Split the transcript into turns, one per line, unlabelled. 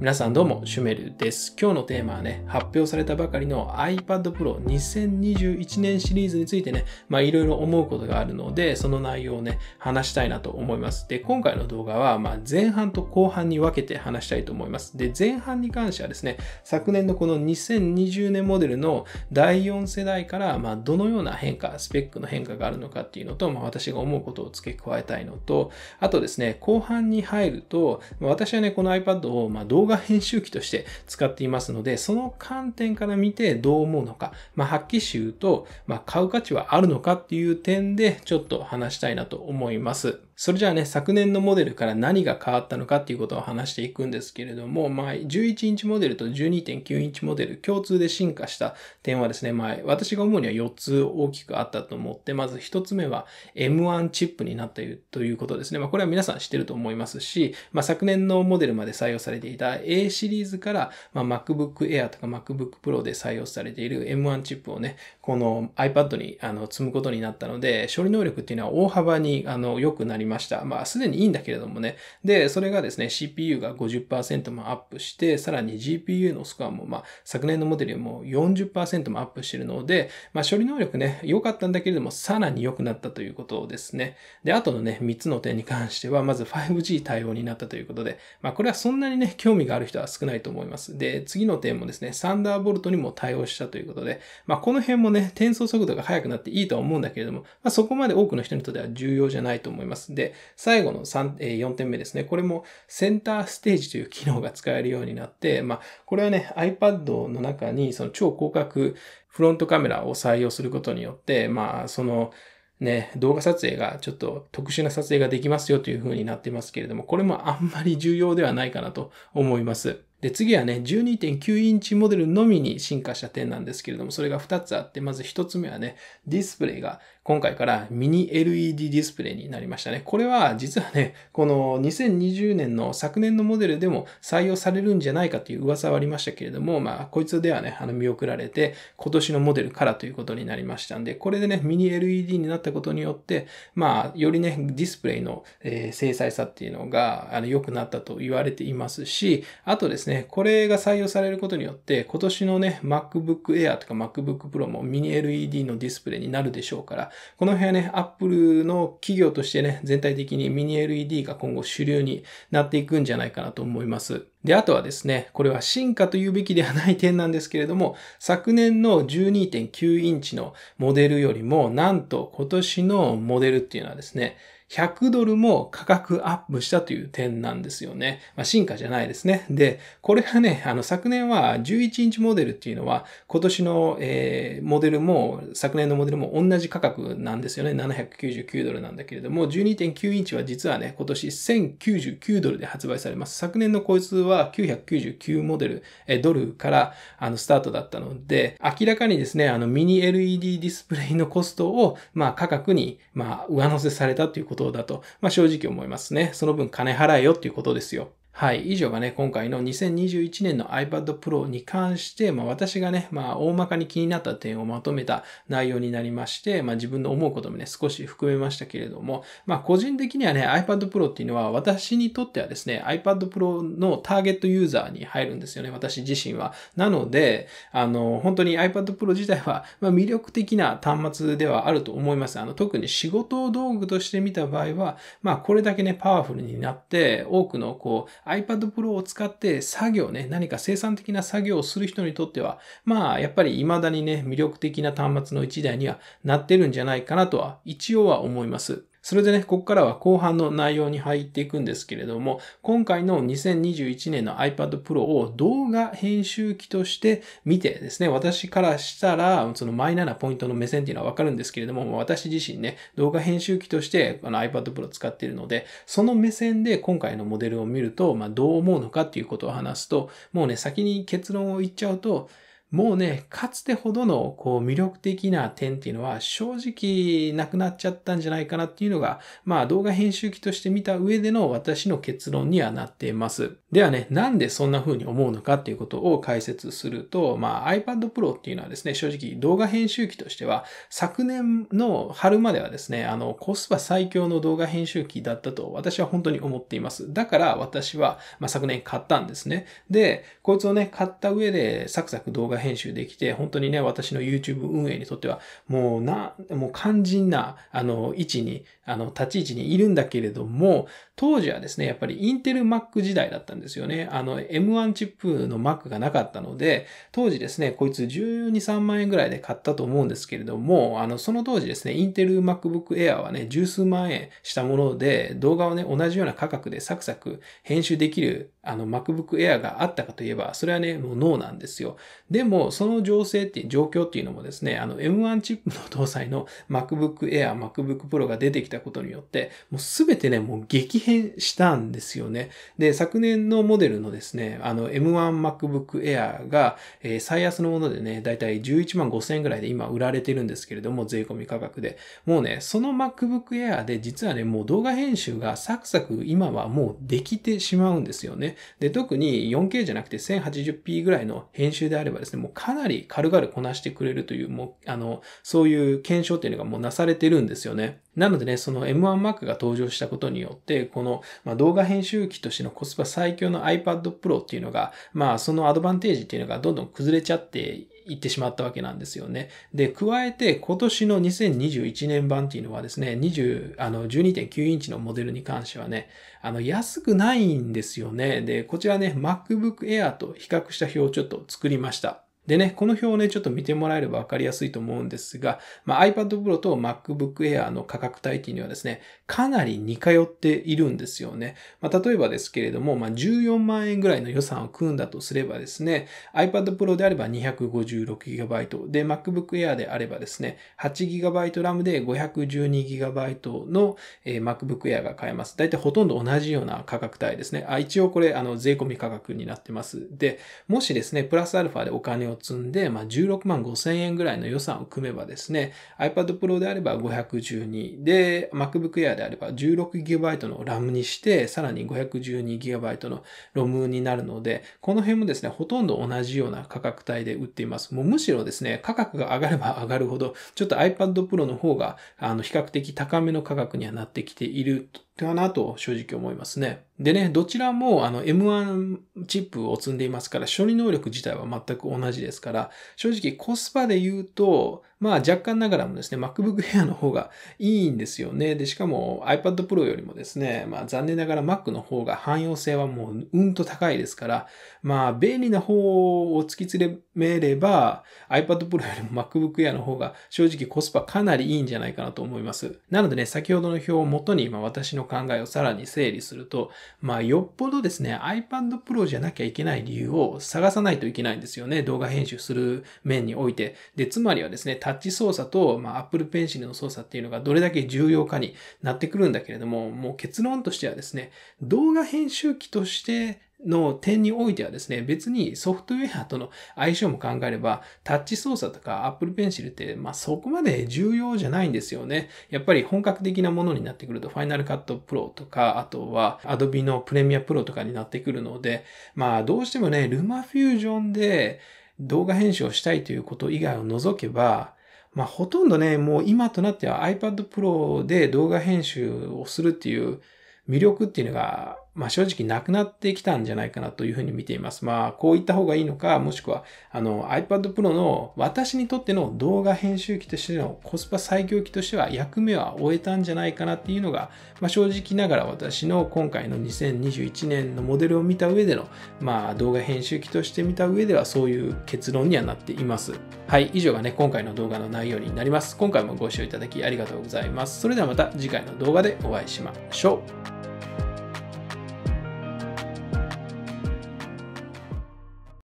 皆さんどうも、シュメルです。今日のテーマはね、発表されたばかりの iPad Pro 2021年シリーズについてね、まあいろいろ思うことがあるので、その内容をね、話したいなと思います。で、今回の動画は、まあ前半と後半に分けて話したいと思います。で、前半に関してはですね、昨年のこの2020年モデルの第4世代から、まあどのような変化、スペックの変化があるのかっていうのと、まあ私が思うことを付け加えたいのと、あとですね、後半に入ると、ま私はね、この iPad を、まあ動画画編集機として使っていますので、その観点から見てどう思うのか、まあ、発揮集と、まあ、買う価値はあるのかっていう点でちょっと話したいなと思います。それじゃあね、昨年のモデルから何が変わったのかっていうことを話していくんですけれども、まあ、11インチモデルと12.9インチモデル、共通で進化した点はですね、まあ、私が主には4つ大きくあったと思って、まず1つ目は M1 チップになったということですね。まあ、これは皆さん知ってると思いますし、まあ、昨年のモデルまで採用されていた A シリーズから、まあ、MacBook Air とか MacBook Pro で採用されている M1 チップをね、この iPad にあの積むことになったので、処理能力っていうのは大幅にあの良くなります。ました。まあ、すでにいいんだけれどもね。で、それがですね、CPU が50%もアップして、さらに GPU のスコアも、まあ、昨年のモデルよりも40%もアップしてるので、まあ、処理能力ね、良かったんだけれども、さらに良くなったということですね。で、あとのね、3つの点に関しては、まず 5G 対応になったということで、まあ、これはそんなにね、興味がある人は少ないと思います。で、次の点もですね、サンダーボルトにも対応したということで、まあ、この辺もね、転送速度が速くなっていいとは思うんだけれども、まあ、そこまで多くの人にとっては重要じゃないと思います。で、最後の3、え4点目ですね。これもセンターステージという機能が使えるようになって、まあ、これはね、iPad の中にその超広角フロントカメラを採用することによって、まあ、その、ね、動画撮影がちょっと特殊な撮影ができますよという風になってますけれども、これもあんまり重要ではないかなと思います。で、次はね、12.9インチモデルのみに進化した点なんですけれども、それが2つあって、まず1つ目はね、ディスプレイが今回からミニ LED ディスプレイになりましたね。これは実はね、この2020年の昨年のモデルでも採用されるんじゃないかという噂はありましたけれども、まあ、こいつではね、あの見送られて、今年のモデルからということになりましたんで、これでね、ミニ LED になったことによって、まあ、よりね、ディスプレイの、えー、精細さっていうのが、あの、良くなったと言われていますし、あとですね、これが採用されることによって、今年のね、MacBook Air とか MacBook Pro もミニ LED のディスプレイになるでしょうから、この辺はね、Apple の企業としてね、全体的にミニ LED が今後主流になっていくんじゃないかなと思います。で、あとはですね、これは進化というべきではない点なんですけれども、昨年の12.9インチのモデルよりも、なんと今年のモデルっていうのはですね、100ドルも価格アップしたという点なんですよね。まあ、進化じゃないですね。で、これがね、あの昨年は11インチモデルっていうのは今年の、えー、モデルも昨年のモデルも同じ価格なんですよね。799ドルなんだけれども、12.9インチは実はね、今年1099ドルで発売されます。昨年のこいつは999モデル、えー、ドルからあのスタートだったので、明らかにですね、あのミニ LED ディスプレイのコストをまあ価格にまあ上乗せされたということことだと、まあ、正直思いますね。その分金払えよっていうことですよ。はい。以上がね、今回の2021年の iPad Pro に関して、まあ私がね、まあ大まかに気になった点をまとめた内容になりまして、まあ自分の思うこともね、少し含めましたけれども、まあ個人的にはね、iPad Pro っていうのは私にとってはですね、iPad Pro のターゲットユーザーに入るんですよね、私自身は。なので、あの、本当に iPad Pro 自体は、まあ魅力的な端末ではあると思います。あの、特に仕事道具として見た場合は、まあこれだけね、パワフルになって、多くのこう、iPad Pro を使って作業ね、何か生産的な作業をする人にとっては、まあ、やっぱり未だにね、魅力的な端末の1台にはなってるんじゃないかなとは、一応は思います。それでね、ここからは後半の内容に入っていくんですけれども、今回の2021年の iPad Pro を動画編集機として見てですね、私からしたら、そのマイナーなポイントの目線っていうのはわかるんですけれども、私自身ね、動画編集機としてあの iPad Pro 使っているので、その目線で今回のモデルを見ると、まあ、どう思うのかっていうことを話すと、もうね、先に結論を言っちゃうと、もうね、かつてほどのこう魅力的な点っていうのは正直なくなっちゃったんじゃないかなっていうのが、まあ動画編集機として見た上での私の結論にはなっています。ではね、なんでそんな風に思うのかっていうことを解説すると、まあ iPad Pro っていうのはですね、正直動画編集機としては昨年の春まではですね、あのコスパ最強の動画編集機だったと私は本当に思っています。だから私は、まあ、昨年買ったんですね。で、こいつをね、買った上でサクサク動画編集できて、本当にね、私の YouTube 運営にとっては、もうな、もう肝心な、あの、位置に、あの、立ち位置にいるんだけれども、当時はですね、やっぱりインテル Mac 時代だったんですよね。あの、M1 チップの Mac がなかったので、当時ですね、こいつ12、3万円ぐらいで買ったと思うんですけれども、あの、その当時ですね、インテル MacBook Air はね、十数万円したもので、動画をね、同じような価格でサクサク編集できる、あの、MacBook Air があったかといえば、それはね、もうノーなんですよ。でも、その情勢って、いう、状況っていうのもですね、あの M1 チップの搭載の MacBook Air、MacBook Pro が出てきたことによって、もうすべてね、もう激変したんですよね。で、昨年のモデルのですね、あの M1 MacBook Air が、えー、最安のものでね、だいたい11万5千円ぐらいで今売られてるんですけれども、税込み価格で。もうね、その MacBook Air で実はね、もう動画編集がサクサク今はもうできてしまうんですよね。で、特に 4K じゃなくて 1080p ぐらいの編集であればですね、もかなり軽々こなしてくれるという、もう、あの、そういう検証っていうのがもうなされてるんですよね。なのでね、その M1Mac が登場したことによって、この、まあ、動画編集機としてのコスパ最強の iPad Pro っていうのが、まあそのアドバンテージっていうのがどんどん崩れちゃっていってしまったわけなんですよね。で、加えて今年の2021年版っていうのはですね、20、あの、12.9インチのモデルに関してはね、あの、安くないんですよね。で、こちらね、MacBook Air と比較した表をちょっと作りました。でね、この表をね、ちょっと見てもらえればわかりやすいと思うんですが、まあ、iPad Pro と MacBook Air の価格帯っていうのはですね、かなり似通っているんですよね。まあ、例えばですけれども、まあ、14万円ぐらいの予算を組んだとすればですね、iPad Pro であれば 256GB で、MacBook Air であればですね、8GB RAM で 512GB の、え MacBook Air が買えます。だいたいほとんど同じような価格帯ですね。あ、一応これ、あの、税込み価格になってます。で、もしですね、プラスアルファでお金を積んで、まあ、16万5千円ぐらいの予算を組めばですね、iPad Pro であれば512で、MacBook Air であれば 16GB の RAM にして、さらに 512GB の ROM になるので、この辺もですね、ほとんど同じような価格帯で売っています。もうむしろですね、価格が上がれば上がるほど、ちょっと iPad Pro の方が、あの、比較的高めの価格にはなってきているかなと正直思いますね。でね、どちらもあの M1 チップを積んでいますから処理能力自体は全く同じですから、正直コスパで言うと、まあ若干ながらもですね、MacBook Air の方がいいんですよね。で、しかも iPad Pro よりもですね、まあ残念ながら Mac の方が汎用性はもううんと高いですから、まあ便利な方を突き詰めれば iPad Pro よりも MacBook Air の方が正直コスパかなりいいんじゃないかなと思います。なのでね、先ほどの表を元に今私の考えをさらに整理すると、まあ、よっぽどですね、iPad Pro じゃなきゃいけない理由を探さないといけないんですよね。動画編集する面において。で、つまりはですね、タッチ操作と、まあ、Apple Pencil の操作っていうのがどれだけ重要かになってくるんだけれども、もう結論としてはですね、動画編集機としての点においてはですね、別にソフトウェアとの相性も考えれば、タッチ操作とか Apple Pencil って、まあそこまで重要じゃないんですよね。やっぱり本格的なものになってくると、Final Cut Pro とか、あとは Adobe の Premiere Pro とかになってくるので、まあどうしてもね、LumaFusion で動画編集をしたいということ以外を除けば、まあ、ほとんどね、もう今となっては iPad Pro で動画編集をするっていう魅力っていうのがまあ、正直なくなってきたんじゃないかなというふうに見ています。まあ、こういった方がいいのか、もしくは、あの、iPad Pro の私にとっての動画編集機としてのコスパ最強機としては役目は終えたんじゃないかなっていうのが、まあ、正直ながら私の今回の2021年のモデルを見た上での、まあ、動画編集機として見た上ではそういう結論にはなっています。はい、以上がね、今回の動画の内容になります。今回もご視聴いただきありがとうございます。それではまた次回の動画でお会いしましょう。